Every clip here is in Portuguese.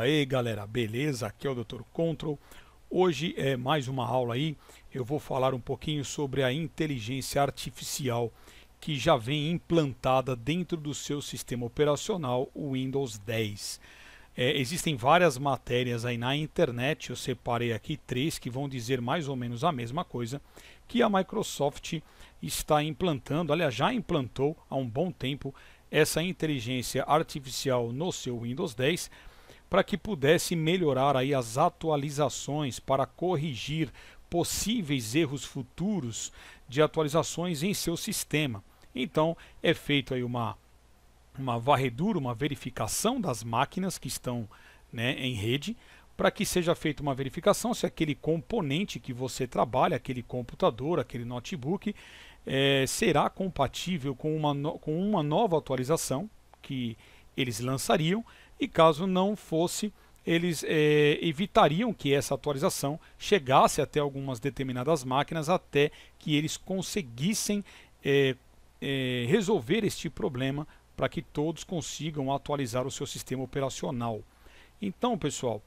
aí galera, beleza? Aqui é o Dr. Control. Hoje é mais uma aula aí, eu vou falar um pouquinho sobre a inteligência artificial que já vem implantada dentro do seu sistema operacional, o Windows 10. É, existem várias matérias aí na internet, eu separei aqui três que vão dizer mais ou menos a mesma coisa, que a Microsoft está implantando, aliás, já implantou há um bom tempo essa inteligência artificial no seu Windows 10 para que pudesse melhorar aí as atualizações para corrigir possíveis erros futuros de atualizações em seu sistema. Então, é feito aí uma uma varredura, uma verificação das máquinas que estão né, em rede, para que seja feita uma verificação se aquele componente que você trabalha, aquele computador, aquele notebook, é, será compatível com uma, no, com uma nova atualização que eles lançariam e caso não fosse, eles é, evitariam que essa atualização chegasse até algumas determinadas máquinas até que eles conseguissem é, é, resolver este problema para que todos consigam atualizar o seu sistema operacional. Então, pessoal,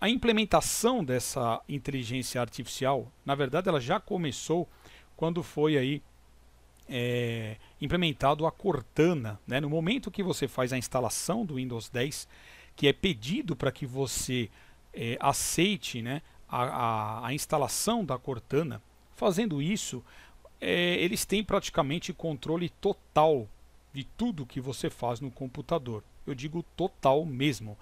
a implementação dessa inteligência artificial, na verdade, ela já começou quando foi aí é, implementado a Cortana. Né? No momento que você faz a instalação do Windows 10, que é pedido para que você é, aceite né, a, a, a, instalação da Cortana, fazendo isso, é, eles têm praticamente controle total de tudo que você faz no computador. Eu digo total mesmo.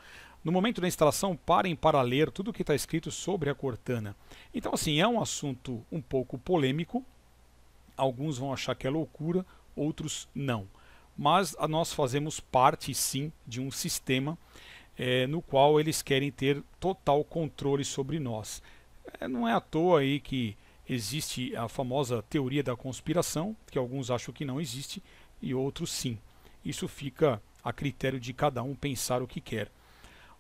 No momento da instalação, parem para ler tudo o que está escrito sobre a Cortana. Então, assim, é um assunto um pouco polêmico, alguns vão achar que é loucura, outros não. Mas ah, nós fazemos parte sim de um sistema é, no qual eles querem ter total controle sobre nós. É, não é à toa aí que existe a famosa teoria da conspiração, que alguns acham que não existe e outros sim. Isso fica a critério de cada um pensar o que quer.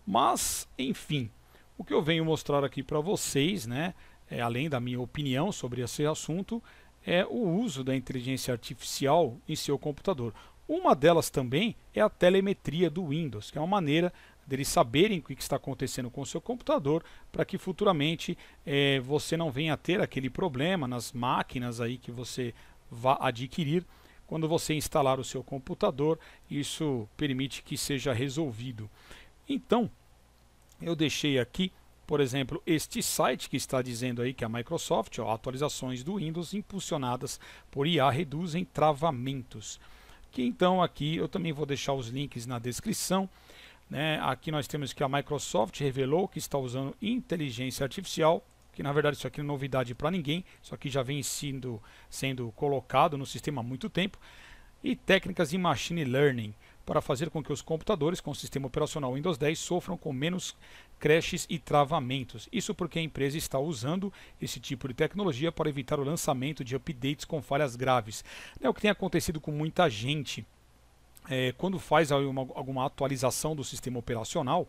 Mas, enfim, o que eu venho mostrar aqui para vocês, né, é, além da minha opinião sobre esse assunto, é o uso da inteligência artificial em seu computador. Uma delas também é a telemetria do Windows, que é uma maneira deles saberem o que está acontecendo com o seu computador para que futuramente é, você não venha a ter aquele problema nas máquinas aí que você vá adquirir. Quando você instalar o seu computador, isso permite que seja resolvido. Então, eu deixei aqui por exemplo, este site que está dizendo aí que a Microsoft, ó, atualizações do Windows impulsionadas por IA reduzem travamentos. Que então aqui eu também vou deixar os links na descrição. Né? Aqui nós temos que a Microsoft revelou que está usando inteligência artificial que na verdade isso aqui não é novidade para ninguém, isso aqui já vem sendo, sendo colocado no sistema há muito tempo, e técnicas de machine learning para fazer com que os computadores com o sistema operacional Windows 10 sofram com menos crashes e travamentos. Isso porque a empresa está usando esse tipo de tecnologia para evitar o lançamento de updates com falhas graves. É o que tem acontecido com muita gente. É, quando faz alguma, alguma atualização do sistema operacional,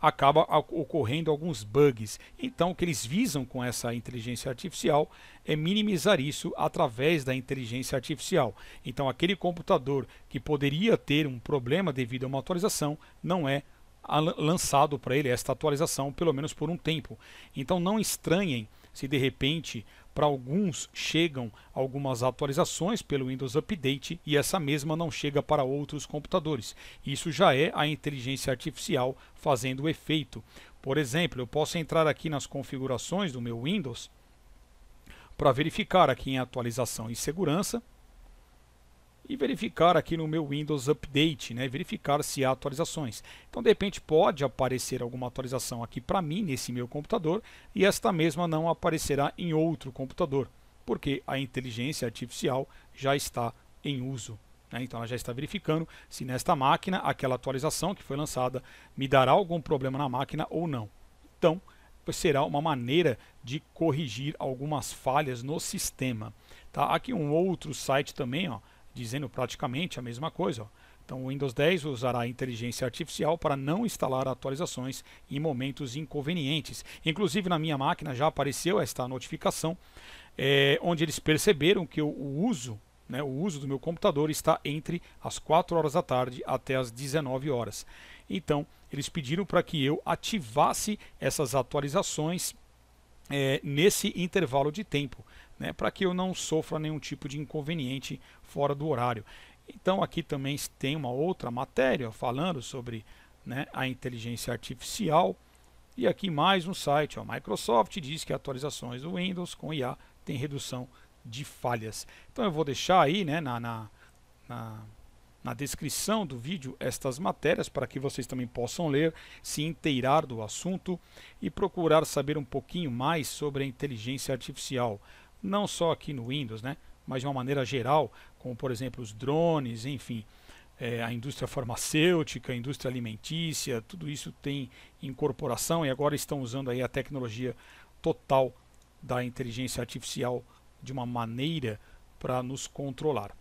acaba ocorrendo alguns bugs. Então, o que eles visam com essa inteligência artificial é minimizar isso através da inteligência artificial. Então, aquele computador que poderia ter um problema devido a uma atualização não é lançado para ele esta atualização, pelo menos por um tempo. Então, não estranhem se de repente para alguns chegam algumas atualizações pelo Windows Update e essa mesma não chega para outros computadores. Isso já é a inteligência artificial fazendo o efeito. Por exemplo, eu posso entrar aqui nas configurações do meu Windows para verificar aqui em atualização e segurança e verificar aqui no meu Windows Update, né, verificar se há atualizações. Então, de repente, pode aparecer alguma atualização aqui para mim nesse meu computador e esta mesma não aparecerá em outro computador, porque a inteligência artificial já está em uso. Né? Então, ela já está verificando se nesta máquina aquela atualização que foi lançada me dará algum problema na máquina ou não. Então, será uma maneira de corrigir algumas falhas no sistema. Tá? Aqui um outro site também, ó, dizendo praticamente a mesma coisa. Ó. Então, o Windows 10 usará inteligência artificial para não instalar atualizações em momentos inconvenientes. Inclusive, na minha máquina já apareceu esta notificação, é, onde eles perceberam que o, o uso né, o uso do meu computador está entre as 4 horas da tarde até as 19 horas. Então, eles pediram para que eu ativasse essas atualizações é, nesse intervalo de tempo né, para que eu não sofra nenhum tipo de inconveniente fora do horário. Então aqui também tem uma outra matéria falando sobre né, a inteligência artificial. E aqui mais um site, A Microsoft diz que atualizações do Windows com IA tem redução de falhas. Então eu vou deixar aí né, na, na, na na descrição do vídeo estas matérias para que vocês também possam ler, se inteirar do assunto e procurar saber um pouquinho mais sobre a inteligência artificial não só aqui no Windows, né, mas de uma maneira geral, como por exemplo os drones, enfim, é, a indústria farmacêutica, a indústria alimentícia, tudo isso tem incorporação e agora estão usando aí a tecnologia total da inteligência artificial de uma maneira para nos controlar.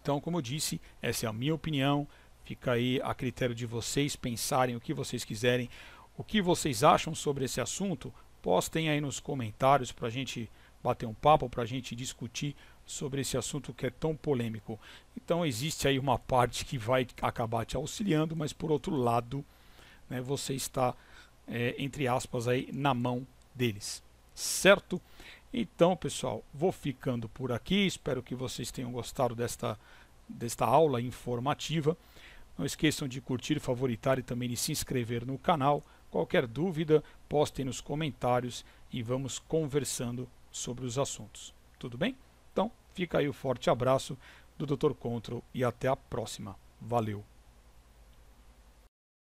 Então, como eu disse, essa é a minha opinião. Fica aí a critério de vocês pensarem o que vocês quiserem. O que vocês acham sobre esse assunto? Postem aí nos comentários para a gente bater um papo, para a gente discutir sobre esse assunto que é tão polêmico. Então existe aí uma parte que vai acabar te auxiliando, mas por outro lado, né, você está, é, entre aspas, aí na mão deles, certo? Então, pessoal, vou ficando por aqui. Espero que vocês tenham gostado desta, desta aula informativa. Não esqueçam de curtir, favoritar e também de se inscrever no canal. Qualquer dúvida, postem nos comentários e vamos conversando sobre os assuntos. Tudo bem? Então, fica aí o forte abraço do Dr. Control e até a próxima. Valeu!